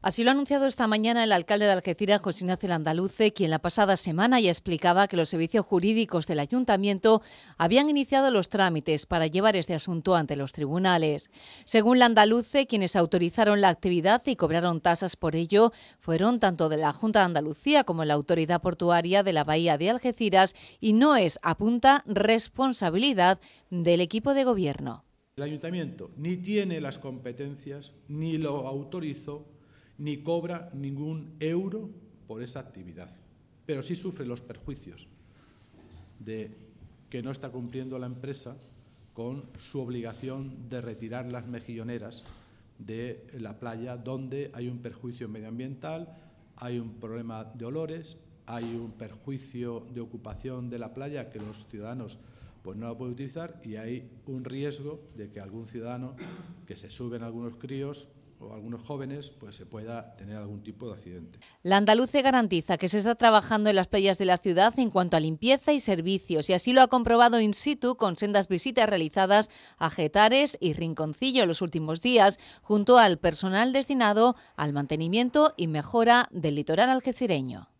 Así lo ha anunciado esta mañana el alcalde de Algeciras, José Ignacio Landaluce, quien la pasada semana ya explicaba que los servicios jurídicos del ayuntamiento habían iniciado los trámites para llevar este asunto ante los tribunales. Según Landaluce, quienes autorizaron la actividad y cobraron tasas por ello fueron tanto de la Junta de Andalucía como la Autoridad Portuaria de la Bahía de Algeciras y no es, apunta, responsabilidad del equipo de gobierno. El ayuntamiento ni tiene las competencias ni lo autorizó ni cobra ningún euro por esa actividad, pero sí sufre los perjuicios de que no está cumpliendo la empresa con su obligación de retirar las mejilloneras de la playa donde hay un perjuicio medioambiental, hay un problema de olores, hay un perjuicio de ocupación de la playa que los ciudadanos pues no la pueden utilizar y hay un riesgo de que algún ciudadano que se suben algunos críos o algunos jóvenes pues se pueda tener algún tipo de accidente. La Andaluce garantiza que se está trabajando en las playas de la ciudad en cuanto a limpieza y servicios y así lo ha comprobado in situ con sendas visitas realizadas a Getares y Rinconcillo los últimos días junto al personal destinado al mantenimiento y mejora del litoral algecireño.